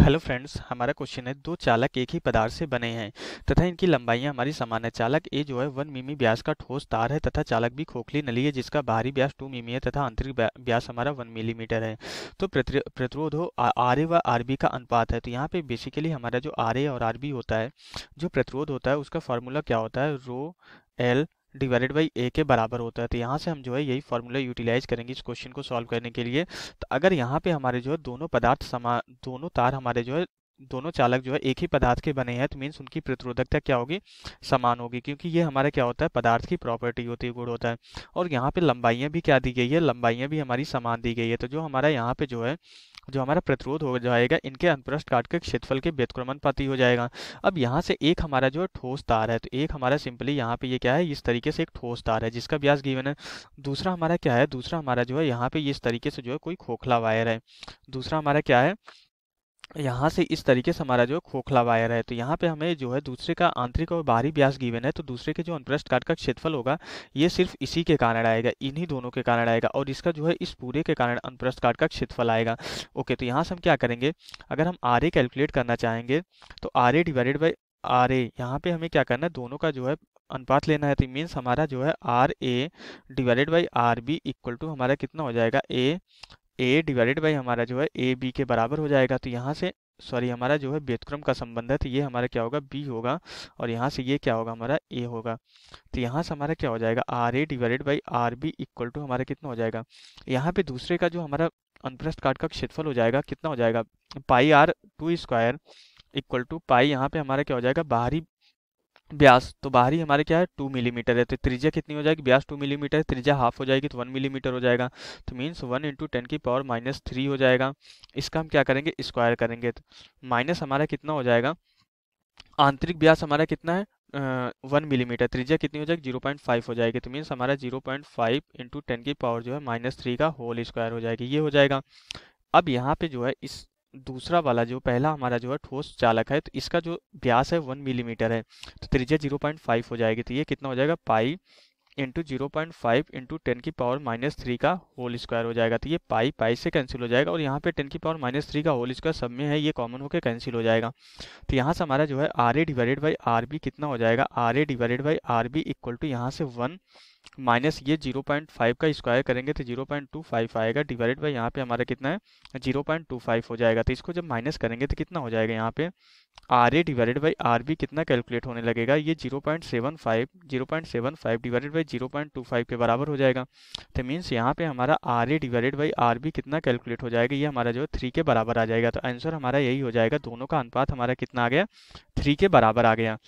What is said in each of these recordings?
hello friends हमारा question है दो चालक एक ही पदार्थ से बने हैं तथा इनकी लंबाइयां हमारी समान है चालक ए जो है वन मीमी व्यास का ठोस तार है तथा चालक भी खोखली नली है जिसका बाहरी व्यास टू मीमी है तथा आंतरिक व्यास हमारा वन मिलीमीटर है तो प्रतिरोध हो आर ए व आर बी का अनुपात है तो यहाँ पे बेसिकली हमारा जो आर ए और आर बी होता है जो प्रतिरोध होता है उसका फार्मूला क्या होता है rho L divided by A के बराबर होता है तो यहाँ से हम जो है यही फार्मूला यूटिलाइज करेंगे इस क्वेश्चन को सॉल्व करने के लिए तो अगर यहाँ पे हमारे जो है दोनों पदार्थ समान दोनों तार हमारे जो है दोनों चालक जो है एक ही पदार्थ के बने हैं तो मीन्स उनकी प्रतिरोधकता क्या होगी समान होगी क्योंकि ये हमारा क्या होता है पदार्थ की प्रॉपर्टी होती है गुड़ होता है और यहाँ पे लंबाइयाँ भी क्या दी गई है लंबाइयाँ भी हमारी समान दी गई है तो जो हमारा यहाँ पे जो है जो हमारा प्रतिरोध हो जाएगा इनके अनुप्रस्थ काट के क्षेत्रफल के व्यतक्रमणपाती हो जाएगा अब यहाँ से एक हमारा जो है ठोस तार है तो एक हमारा सिंपली यहाँ पे ये यह क्या है इस तरीके से एक ठोस तार है जिसका ब्यास गिवन है दूसरा हमारा क्या है दूसरा हमारा जो है यहाँ पे इस तरीके से जो है कोई खोखला वायर है दूसरा हमारा क्या है यहाँ से इस तरीके से हमारा जो खोखला वायर है तो यहाँ पे हमें जो है दूसरे का आंतरिक और बाहरी ब्यास गिवन है तो दूसरे के जो अनप्रस्ट काट का क्षेत्रफल होगा ये सिर्फ इसी के कारण आएगा इन्हीं दोनों के कारण आएगा और इसका जो है इस पूरे के कारण अनप्रस्ट काट का क्षेत्रफल आएगा ओके तो यहाँ से हम क्या करेंगे अगर हम आर ए कैलकुलेट करना चाहेंगे तो R A divided by R A यहाँ पे हमें क्या करना है दोनों का जो है अनुपात लेना है तो मीन्स हमारा जो है R A divided by R B equal to हमारा कितना हो जाएगा ए ए डिवाइडेड बाई हमारा जो है ए बी के बराबर हो जाएगा तो यहाँ से सॉरी हमारा जो है व्यतक्रम का संबंध है तो ये हमारा क्या होगा बी होगा और यहाँ से ये क्या होगा हमारा ए होगा तो यहाँ से हमारा क्या हो जाएगा R A divided by R B equal to हमारा कितना हो जाएगा यहाँ पे दूसरे का जो हमारा अनुप्रस्थ काट का क्षेत्रफल हो जाएगा कितना हो जाएगा pi R two square equal to pi यहाँ पे हमारा क्या हो जाएगा बाहरी ब्यास तो बाहरी हमारे क्या है टू मिलीमीटर mm है तो त्रिज्या कितनी हो जाएगी ब्यास टू मिलीमीटर mm है त्रिज्या हाफ हो जाएगी तो वन मिलीमीटर mm हो जाएगा तो मीन्स वन इंटू टेन की पावर माइनस थ्री हो जाएगा इसका हम क्या करेंगे स्क्वायर करेंगे तो माइनस हमारा कितना हो जाएगा आंतरिक ब्यास हमारा कितना है वन मिलीमीटर त्रिज्या कितनी हो जाएगी जीरो पॉइंट फाइव हो जाएगी तो मीन्स हमारा zero point five into ten की पावर जो है माइनस थ्री का होल स्क्वायर हो जाएगी ये हो जाएगा अब यहाँ पे जो है इस दूसरा वाला जो पहला हमारा जो है ठोस चालक है तो इसका जो व्यास है वन मिलीमीटर है तो त्रिज्या जीरो पॉइंट फाइव हो जाएगी तो ये कितना हो जाएगा pi into zero point five into ten की पावर माइनस थ्री का होल स्क्वायर हो जाएगा तो ये पाई पाई से कैंसिल हो जाएगा और यहाँ पे टेन की पावर माइनस थ्री का होल स्क्वायर सब में है ये कॉमन होकर कैंसिल हो जाएगा तो यहाँ से हमारा जो है R A divided by R B कितना हो जाएगा R A divided by R B equal to यहाँ से वन माइनस ये जीरो पॉइंट फाइव का स्क्वायर करेंगे तो जीरो पॉइंट टू फाइव आएगा डिवाइडेड बाई यहाँ पे हमारा कितना है जीरो पॉइंट टू फाइव हो जाएगा तो इसको जब माइनस करेंगे तो कितना हो जाएगा यहाँ पे R A divided by R B कितना कैलकुलेट होने लगेगा ये zero point seven five zero point seven five divided by zero point two five के बराबर हो जाएगा तो मीन्स यहाँ पे हमारा R A divided by R B कितना कैलकुलेट हो जाएगा ये हमारा जो है थ्री के बराबर आ जाएगा तो आंसर हमारा यही हो जाएगा दोनों का अनुपात हमारा कितना आ गया थ्री के बराबर आ गया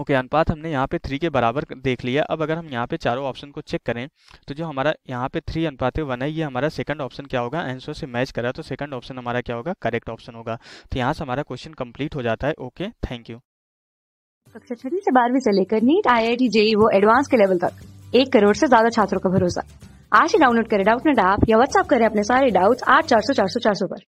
ओके okay, अनुपात हमने यहाँ पे थ्री के बराबर देख लिया अब अगर हम यहाँ पे चारों ऑप्शन को चेक करें तो जो हमारा यहाँ पे थ्री अनुपात वन है ये हमारा सेकंड ऑप्शन क्या होगा आंसर से मैच करा तो सेकंड ऑप्शन हमारा क्या होगा करेक्ट ऑप्शन होगा तो यहाँ से हमारा क्वेश्चन कंप्लीट हो जाता है ओके थैंक यू कक्षा छठी से बारहवीं से लेकर NEET I I T JEE वो एडवांस के लेवल तक एक करोड़ से ज्यादा छात्रों का भरोसा आज ही डाउनलोड करें डाउट नेट ऐप या व्हाट्सअप करें अपने सारे डाउट आठ चार सौ चार सौ चार सौ पर